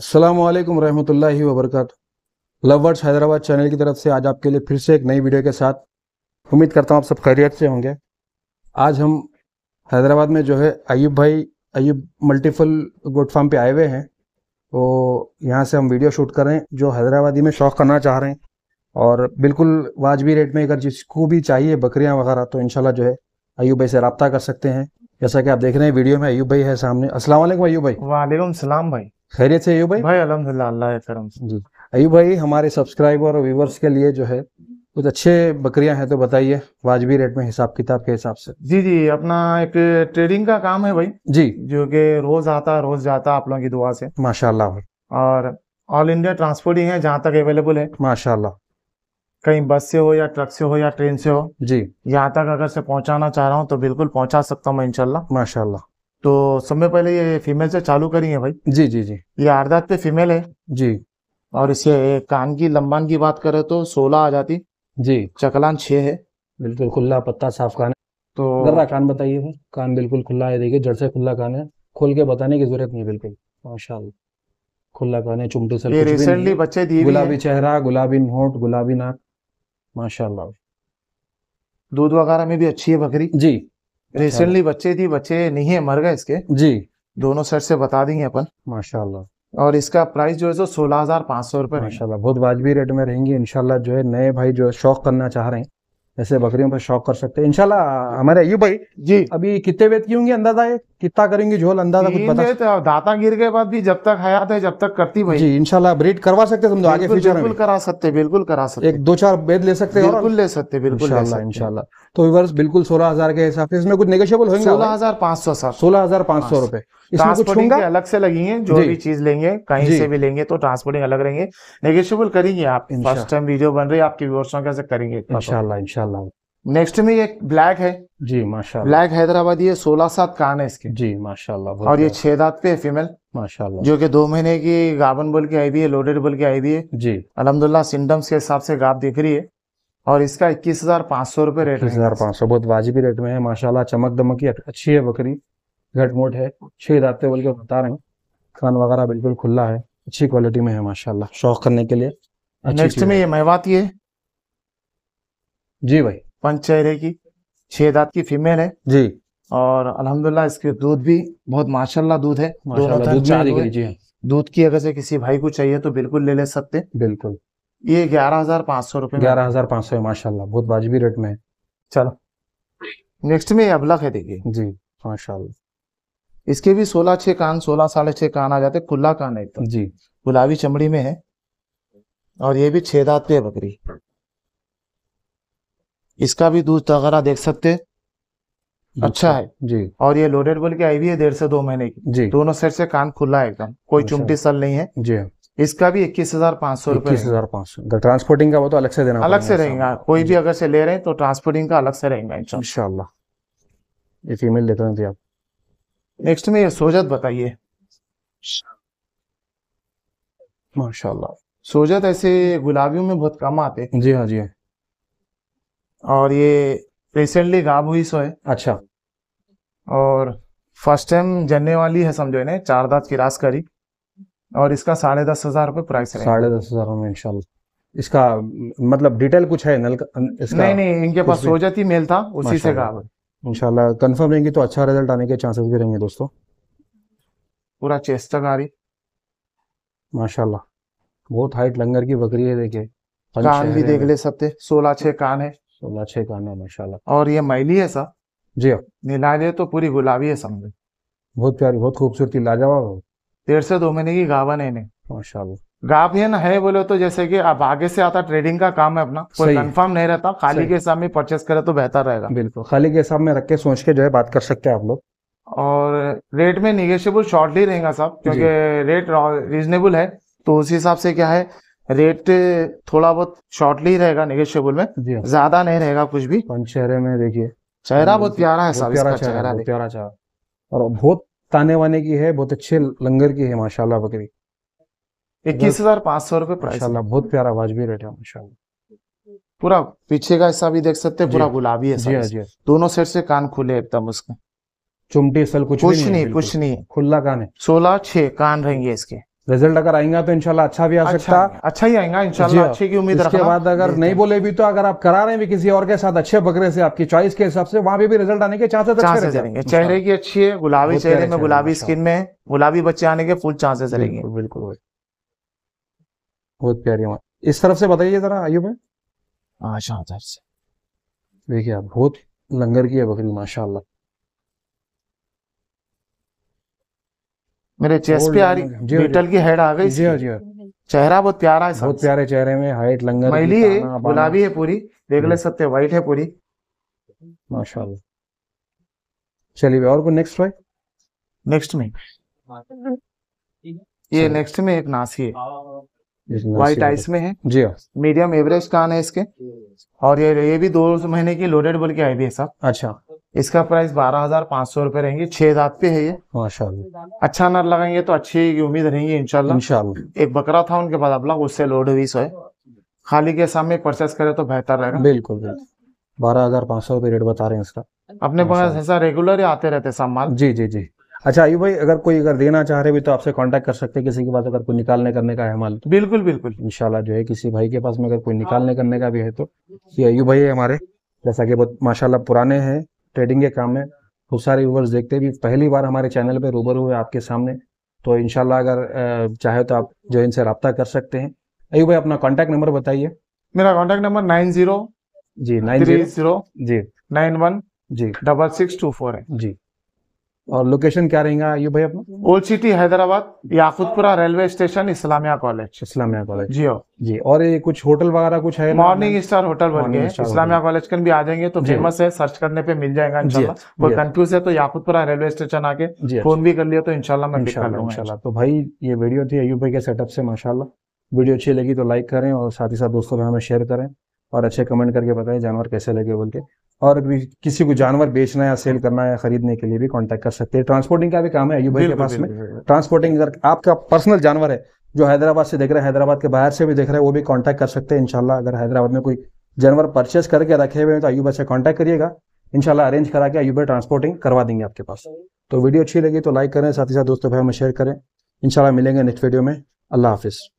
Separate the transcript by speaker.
Speaker 1: अल्लाम रहमतुल्लाहि वबरकत lovers Hyderabad channel की तरफ से आज आपके लिए फिर से एक नई वीडियो के साथ उम्मीद करता हूँ आप सब खैरियत से होंगे आज हम हैदराबाद में जो है अयूब भाई अयूब मल्टीपल गोट फार्म पे आए हुए हैं तो यहाँ से हम वीडियो शूट करें जो हैदराबादी में शौक़ करना चाह रहे हैं और बिल्कुल वाजबी रेट में अगर जिसको भी चाहिए बकरियाँ वगैरह तो इनशाला जो है अयूब भाई से रबता कर सकते हैं जैसा कि आप देख रहे हैं वीडियो में अयूब भाई है सामने असल अयूब भाई वालेकुम सलाम भाई खैरियत से अयुब भाई भाई जी भाई हमारे सब्सक्राइबर और व्यूवर्स के लिए जो है कुछ अच्छे बकरियां हैं तो बताइए वाजबी रेट में हिसाब किताब के हिसाब से
Speaker 2: जी जी अपना एक ट्रेडिंग का काम है भाई जी जो कि रोज आता रोज जाता आप लोगों की दुआ से माशाल्लाह और ऑल इंडिया ट्रांसपोर्टिंग है जहाँ तक अवेलेबल है माशाल्लाह कहीं बस से हो या ट्रक से हो या ट्रेन से हो जी यहाँ तक अगर से पहुँचाना चाह रहा हूँ तो बिल्कुल पहुँचा सकता हूँ मैं इनशाला माशाला तो समय पहले ये फीमेल से चालू करी है भाई जी जी जी ये आर्दात पे फीमेल है जी और इसे कान की लंबान की बात करें तो सोलह आ जाती जी चकलान छह है बिल्कुल खुला पत्ता साफ कान है तो गर्रा कान
Speaker 1: बताइए भाई कान बिल्कुल खुला है देखिए जड़ से खुला कान है खोल के बताने की जरूरत नहीं बिल्कुल माशा खुला कान है चुमटे से ये रिसेंटली बच्चे दिए गुलाबी चेहरा गुलाबी नोट गुलाबी नाक
Speaker 2: माशाला दूध वगैरह में भी अच्छी है बकरी जी रिसेंटली अच्छा। बच्चे थी बच्चे नहीं है मर गए इसके जी दोनों सर से बता देंगे अपन माशाल्लाह और इसका प्राइस जो है सो सोलह हजार पाँच सौ रुपये माशाल्लाह बहुत वाजबी रेट में रहेंगी इनशाला जो है
Speaker 1: नए भाई जो शौक करना चाह रहे हैं ऐसे बकरियों पर शौक कर सकते हैं इनशाला हमारे अयु भाई जी अभी कितने वेद की होंगी अंदाजा है कितना करेंगे झोल अंदाजा कुछ बता
Speaker 2: दाता गिर के बाद भी जब तक हयात है जब तक करती भाई जी इनशाला ब्रीड करवा सकते तुम आगे फ्यूचर बिल्कुल करा सकते बिल्कुल करा सकते एक
Speaker 1: दो चार वेद ले सकते बिल्कुल ले सकते बिल्कुल इनशाला तो विवर्स बिल्कुल सोलह हजार के हिसाब से इसमें कुछ नेगोशियबल होंगे सोलह हजार पांच सौ सर सोलह हजार पांच सौ रुपए ट्रांसपोर्टिंग अलग
Speaker 2: से लगी है जो भी चीज लेंगे कहीं से भी लेंगे तो ट्रांसपोर्टिंग अलग रहेंगे नेगोशियबल करेंगे आप फर्स्ट टाइम वीडियो बन रही है आपके व्यूअर्स कैसे करेंगे इनशाला इनशाला नेक्स्ट में ये ब्लैक है जी माशा ब्लैक हैदराबादी है सोलह सात कान है इसके जी माशाल्लाह और ये छह दांत पे है फीमेल माशाल्लाह जो कि दो महीने की गाबन बोल के आई भी है लोडेड बोल के आई भी है जी अलहमदुल्ला सिम्टम्स के हिसाब से गाप दिख रही है और इसका इक्कीस हजार पाँच सौ रूपये रेट इक्कीस हजार पाँच
Speaker 1: सौ बहुत वाजिबी रेट में है माशाला चमक दमक अच्छी है बकरी घटमोट है छह दाते बोल के बता रहे हैं खान वगैरह
Speaker 2: बिल्कुल खुला है अच्छी क्वालिटी में है माशाल्लाह शौक करने के लिए नेक्स्ट में ये मेवाती है जी भाई पंच चेहरे की छह दात की फीमेल है जी और अल्हम्दुलिल्लाह इसके दूध भी बहुत माशाल्लाह दूध है दूध की अगर से किसी भाई को चाहिए तो बिल्कुल ले ले सकते बिल्कुल ये ग्यारह हजार पाँच सौ रुपये ग्यारह हजार पाँच सौ है माशाल्लाह बहुत वाजबी रेट में है चलो नेक्स्ट में ये अबलक है देखिए जी माशाल्लाह इसके भी सोलह छह कान सोलह साढ़े छह कान आ जाते खुला कान है तो। जी गुलाबी चमड़ी में है और ये भी छेदात पे है बकरी इसका भी दूध तगड़ा तो देख सकते अच्छा है जी और ये लोडेड बोल के आई भी है डेढ़ से दो महीने की जी दोनों साइड से कान खुला है एकदम कोई अच्छा। चुमटी सल नहीं है जी इसका भी इक्कीस हजार पांच सौ रुपए
Speaker 1: ट्रांसपोर्टिंग का वो तो अलग से देना अलग से रहेगा
Speaker 2: कोई भी अगर से ले रहे हैं तो ट्रांसपोर्टिंग का अलग से रहेगा इन ये फीमेल देख रहे थे आप नेक्स्ट में सोजत बताइए माशाल्लाह सोजत ऐसे गुलाबियों में बहुत कम आते हैं जी हाँ जी हाँ। और ये रिसेंटली गाब हुई सो है अच्छा और फर्स्ट टाइम जनने वाली है समझो इन्हें चार दात की रास करी और इसका साढ़े दस हजार रुपये प्राइस है साढ़े
Speaker 1: दस हजार में इंशाल्लाह इसका मतलब डिटेल कुछ है नल का इसका नहीं नहीं इनके पास सोजत
Speaker 2: ही मेल था उसी से गाब गायब
Speaker 1: इंशाल्लाह कंफर्म रहेंगी तो अच्छा रिजल्ट आने के चांसेस भी रहेंगे दोस्तों
Speaker 2: पूरा चेस्ट तक आ रही
Speaker 1: माशाल्लाह बहुत हाइट लंगर की बकरी है देखिए कान भी देख
Speaker 2: ले सकते सोलह छह कान है सोलह छह कान है माशाल्लाह और ये मैली है सर जी हाँ नीला ले तो पूरी गुलाबी है समझे बहुत प्यारी बहुत खूबसूरती लाजवाब डेढ़ से दो महीने की गावन है माशाला ना है बोले तो जैसे कि अब आगे से आता ट्रेडिंग का काम है अपना कोई कंफर्म नहीं रहता खाली के हिसाब में परचेस करे तो बेहतर रहेगा
Speaker 1: बिल्कुल खाली के हिसाब में रख के सोच के जो है
Speaker 2: बात कर सकते हैं आप लोग और रेट में निगेशियबल शॉर्ट ही रहेगा साहब क्योंकि रेट रीजनेबल है तो उस हिसाब से क्या है रेट थोड़ा बहुत शॉर्टली रहेगा निगेशियबल में हाँ। ज्यादा नहीं रहेगा कुछ भी चेहरे में देखिए चेहरा बहुत प्यारा है साहब प्यारा चेहरा प्यारा चेहरा
Speaker 1: और बहुत ताने वाने की है बहुत अच्छे लंगर की है माशाल्लाह
Speaker 2: बकरी इक्कीस हजार पांच सौ रुपए प्राइस बहुत प्यारा भी रेट है पूरा पीछे का हिस्सा भी देख सकते हैं पूरा गुलाबी है दोनों सेट से कान खुले एकदम उसके चुमटी
Speaker 1: सल कुछ कुछ नहीं, नहीं कुछ नहीं खुला कान है
Speaker 2: सोलह छह कान रहेंगे इसके
Speaker 1: रिजल्ट अगर आएगा तो इनशाला अच्छा भी आ अच्छा, सकता
Speaker 2: अच्छा ही आएगा इनशाला अच्छे की उम्मीद इसके बाद अगर नहीं
Speaker 1: बोले भी तो अगर आप करा रहे हैं भी किसी और के साथ अच्छे बकरे से आपकी चॉइस के हिसाब से वहां पे भी रिजल्ट आने के चांसेस अच्छे रहेंगे चेहरे
Speaker 2: की अच्छी है गुलाबी चेहरे में गुलाबी स्किन में गुलाबी बच्चे आने के फुल चांसेस रहेंगे बिल्कुल
Speaker 1: बहुत प्यारी आवाज इस तरफ से बताइए जरा आयु में
Speaker 2: हाँ, अच्छा उधर से
Speaker 1: देखिए आप बहुत लंगर की है बकरी माशाल्लाह
Speaker 2: मेरे चेस्ट पे आ रही जी बीटल की हेड आ गई जी हाँ, जी हाँ। चेहरा बहुत प्यारा है बहुत प्यारे चेहरे में हाइट लंगर मैली है गुलाबी है पूरी देख ले सकते व्हाइट है पूरी माशाल्लाह चलिए और को नेक्स्ट भाई नेक्स्ट में ये नेक्स्ट में एक नासी है व्हाइट आइस में है जी हाँ। मीडियम एवरेज कान है इसके और ये ये भी दो महीने की लोडेड बोल के आई भी है साहब अच्छा इसका प्राइस बारह हजार पाँच सौ रूपए रहेंगे छह दात पे है ये
Speaker 1: माशाल्लाह
Speaker 2: अच्छा नर लगाएंगे तो अच्छी उम्मीद रहेंगी इनशाला एक बकरा था उनके पास अब उससे लोड हुई सो है खाली के सामने परचेस करे तो बेहतर रहेगा बिल्कुल बिल्कुल
Speaker 1: बारह हजार पाँच सौ रूपये रेट बता रहे हैं इसका
Speaker 2: अपने पास ऐसा रेगुलर ही आते रहते सामान जी जी जी
Speaker 1: अच्छा आयु भाई अगर कोई अगर देना चाह रहे भी तो आपसे कांटेक्ट कर सकते हैं किसी के पास अगर कोई निकालने करने का है माल तो बिल्कुल बिल्कुल इंशाल्लाह जो है किसी भाई के पास में अगर कोई निकालने करने का भी है तो ये आयु भाई है हमारे जैसा कि बहुत माशाल्लाह पुराने हैं ट्रेडिंग के काम में बहुत सारे व्यूवर्स देखते भी पहली बार हमारे चैनल पर रूबर हुए आपके सामने तो इनशाला अगर चाहे तो आप जो इनसे रब्ता कर सकते हैं अयु भाई अपना कॉन्टैक्ट नंबर बताइए मेरा कॉन्टैक्ट
Speaker 2: नंबर नाइन जीरो जी नाइन जीरो जी नाइन वन जी डबल सिक्स टू फोर है जी और लोकेशन क्या रहेगा ये भाई अपना old city Hyderabad Yakutpura railway station Islamia college Islamia college जी
Speaker 1: जी और ये कुछ होटल वगैरह कुछ है मॉर्निंग
Speaker 2: स्टार होटल बन गए इस्लामिया कॉलेज के भी आ जाएंगे तो फेमस है सर्च करने पे मिल जाएगा इंशाल्लाह कोई कंफ्यूज है तो याकूतपुरा रेलवे स्टेशन आके फोन भी कर लिया तो इनशाला मैं इंशाल्लाह
Speaker 1: तो भाई ये वीडियो थी अयूब भाई के सेटअप से माशाला वीडियो अच्छी लगी तो लाइक करें और साथ ही साथ दोस्तों में हमें शेयर करें और अच्छे कमेंट करके बताएं जानवर कैसे लगे बोल के और भी किसी को जानवर बेचना या सेल करना या खरीदने के लिए भी कांटेक्ट कर सकते हैं ट्रांसपोर्टिंग का भी काम है अयुब भाई के पास में ट्रांसपोर्टिंग अगर आपका पर्सनल जानवर है जो हैदराबाद से देख रहे हैं हैदराबाद के बाहर से भी देख रहे हैं वो भी कॉन्टैक्ट कर सकते हैं इनशाला अगर हैदराबाद में कोई जानवर परचेस करके रखे हुए हैं तो अयुब से कॉन्टेक्ट करिएगा इनशाला अरेंज करा के अयूब ट्रांसपोर्टिंग करवा देंगे आपके पास तो वीडियो अच्छी लगी तो लाइक करें साथ ही साथ दोस्तों भाई में शेयर करें इनशाला मिलेंगे नेक्स्ट वीडियो में अल्लाह हाफिज़